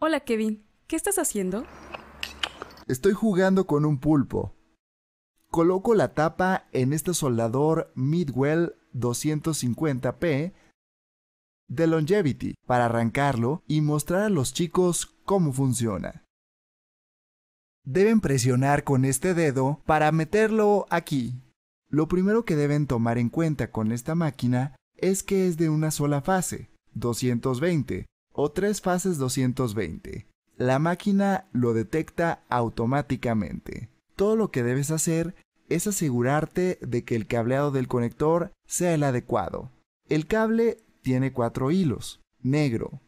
Hola Kevin, ¿qué estás haciendo? Estoy jugando con un pulpo. Coloco la tapa en este soldador Midwell 250P de Longevity para arrancarlo y mostrar a los chicos cómo funciona. Deben presionar con este dedo para meterlo aquí. Lo primero que deben tomar en cuenta con esta máquina es que es de una sola fase, 220, o tres fases 220. La máquina lo detecta automáticamente. Todo lo que debes hacer es asegurarte de que el cableado del conector sea el adecuado. El cable tiene cuatro hilos, negro,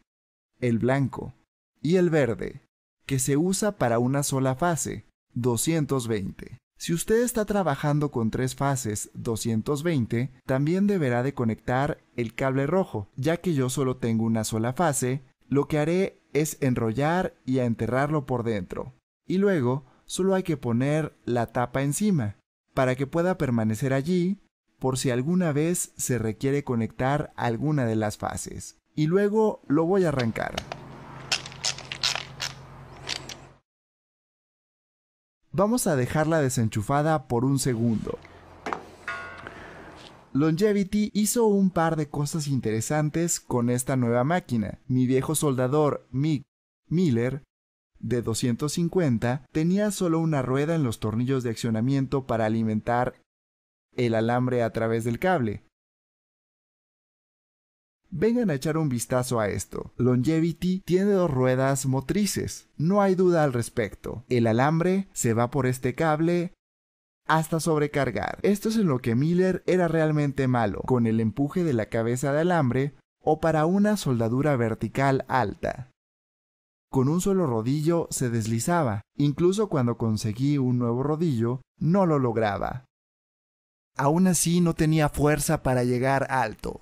el blanco y el verde, que se usa para una sola fase, 220. Si usted está trabajando con tres fases 220, también deberá de conectar el cable rojo, ya que yo solo tengo una sola fase, lo que haré es enrollar y enterrarlo por dentro. Y luego solo hay que poner la tapa encima, para que pueda permanecer allí por si alguna vez se requiere conectar alguna de las fases. Y luego lo voy a arrancar. Vamos a dejarla desenchufada por un segundo. Longevity hizo un par de cosas interesantes con esta nueva máquina. Mi viejo soldador, Mick Miller, de 250, tenía solo una rueda en los tornillos de accionamiento para alimentar el alambre a través del cable. Vengan a echar un vistazo a esto. Longevity tiene dos ruedas motrices. No hay duda al respecto. El alambre se va por este cable hasta sobrecargar. Esto es en lo que Miller era realmente malo, con el empuje de la cabeza de alambre o para una soldadura vertical alta. Con un solo rodillo se deslizaba, incluso cuando conseguí un nuevo rodillo, no lo lograba. Aún así no tenía fuerza para llegar alto.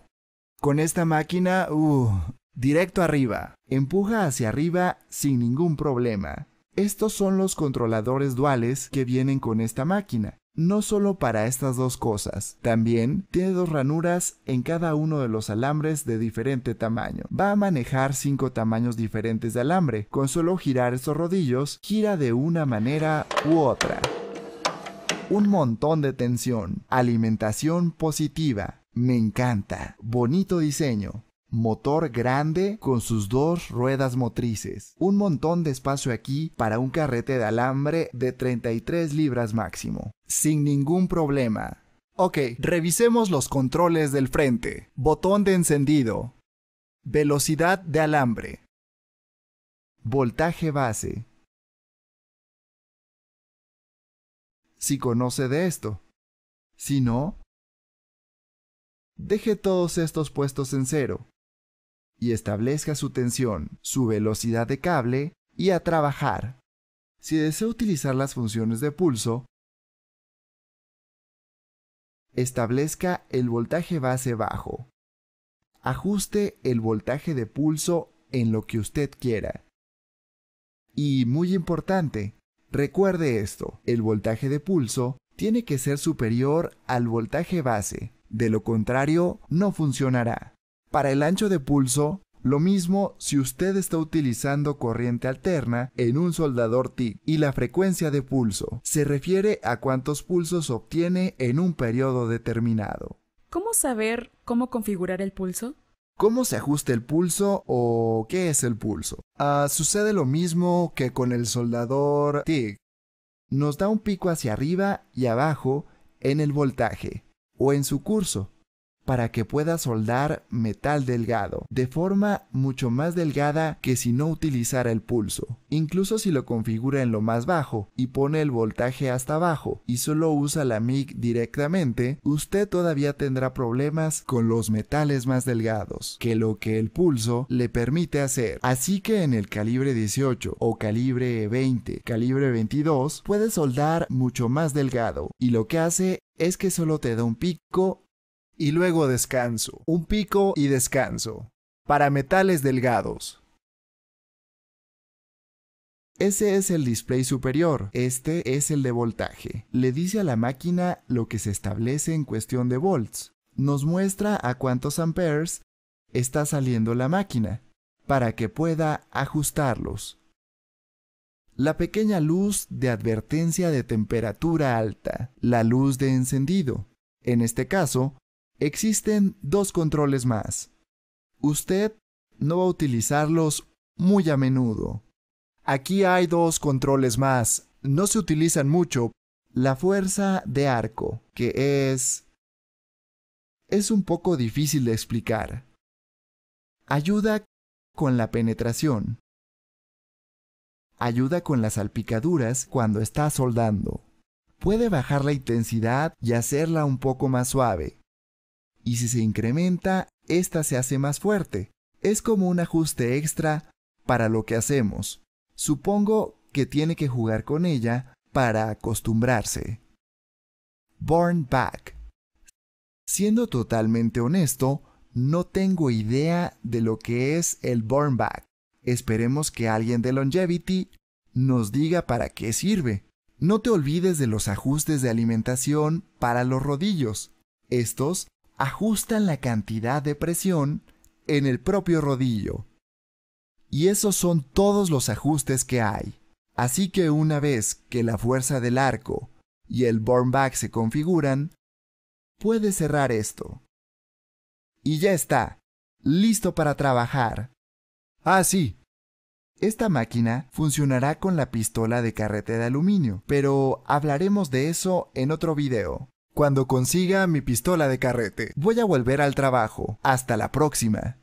Con esta máquina, uh, directo arriba. Empuja hacia arriba sin ningún problema. Estos son los controladores duales que vienen con esta máquina. No solo para estas dos cosas, también tiene dos ranuras en cada uno de los alambres de diferente tamaño. Va a manejar cinco tamaños diferentes de alambre. Con solo girar estos rodillos, gira de una manera u otra un montón de tensión, alimentación positiva, me encanta. Bonito diseño. Motor grande con sus dos ruedas motrices. Un montón de espacio aquí para un carrete de alambre de 33 libras máximo. Sin ningún problema. Ok, revisemos los controles del frente. Botón de encendido. Velocidad de alambre. Voltaje base. Si conoce de esto. Si no, deje todos estos puestos en cero y establezca su tensión, su velocidad de cable y a trabajar. Si desea utilizar las funciones de pulso, establezca el voltaje base bajo. Ajuste el voltaje de pulso en lo que usted quiera. Y muy importante, recuerde esto, el voltaje de pulso tiene que ser superior al voltaje base, de lo contrario no funcionará. Para el ancho de pulso, lo mismo si usted está utilizando corriente alterna en un soldador TIG y la frecuencia de pulso se refiere a cuántos pulsos obtiene en un periodo determinado. ¿Cómo saber cómo configurar el pulso? ¿Cómo se ajusta el pulso o qué es el pulso? Ah, sucede lo mismo que con el soldador TIG nos da un pico hacia arriba y abajo en el voltaje o en su curso, para que pueda soldar metal delgado, de forma mucho más delgada que si no utilizara el pulso. Incluso si lo configura en lo más bajo y pone el voltaje hasta abajo y solo usa la MIG directamente, usted todavía tendrá problemas con los metales más delgados que lo que el pulso le permite hacer. Así que en el calibre 18 o calibre 20, calibre 22, puede soldar mucho más delgado y lo que hace es que solo te da un pico y luego descanso. Un pico y descanso. Para metales delgados. Ese es el display superior, este es el de voltaje. Le dice a la máquina lo que se establece en cuestión de volts. Nos muestra a cuántos amperes está saliendo la máquina, para que pueda ajustarlos. La pequeña luz de advertencia de temperatura alta, la luz de encendido. En este caso, Existen dos controles más. Usted no va a utilizarlos muy a menudo. Aquí hay dos controles más. No se utilizan mucho. La fuerza de arco, que es... Es un poco difícil de explicar. Ayuda con la penetración. Ayuda con las salpicaduras cuando está soldando. Puede bajar la intensidad y hacerla un poco más suave y si se incrementa, ésta se hace más fuerte. Es como un ajuste extra para lo que hacemos. Supongo que tiene que jugar con ella para acostumbrarse. Born Back. Siendo totalmente honesto, no tengo idea de lo que es el Born Back. Esperemos que alguien de Longevity nos diga para qué sirve. No te olvides de los ajustes de alimentación para los rodillos. Estos ajustan la cantidad de presión en el propio rodillo. Y esos son todos los ajustes que hay. Así que una vez que la fuerza del arco y el burn back se configuran, puedes cerrar esto. Y ya está, listo para trabajar. Ah, sí. Esta máquina funcionará con la pistola de carrete de aluminio, pero hablaremos de eso en otro video. Cuando consiga mi pistola de carrete, voy a volver al trabajo. Hasta la próxima.